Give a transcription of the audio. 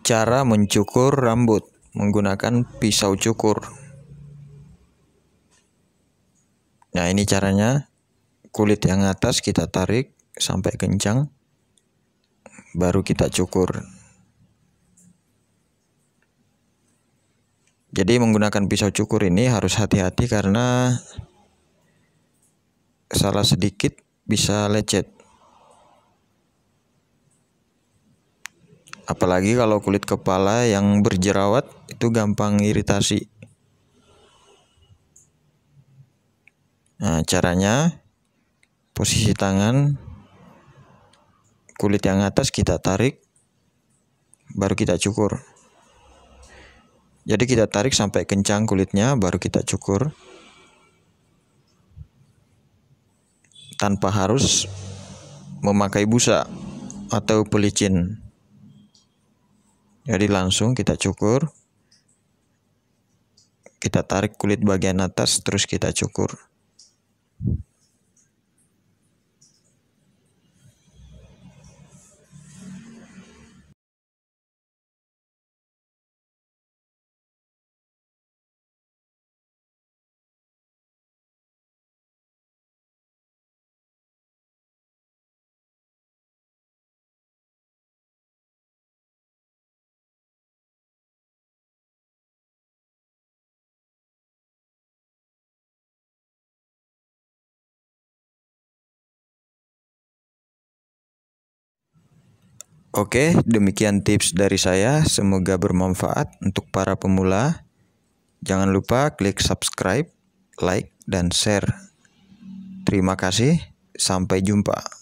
Cara mencukur rambut menggunakan pisau cukur. Nah, ini caranya. Kulit yang atas kita tarik sampai kencang, baru kita cukur. Jadi, menggunakan pisau cukur ini harus hati-hati karena salah sedikit bisa lecet. Apalagi kalau kulit kepala yang berjerawat itu gampang iritasi. Nah, caranya posisi tangan kulit yang atas kita tarik baru kita cukur. Jadi kita tarik sampai kencang kulitnya baru kita cukur. Tanpa harus memakai busa atau pelicin. Jadi langsung kita cukur. Kita tarik kulit bagian atas terus kita cukur. Oke, demikian tips dari saya. Semoga bermanfaat untuk para pemula. Jangan lupa klik subscribe, like, dan share. Terima kasih, sampai jumpa.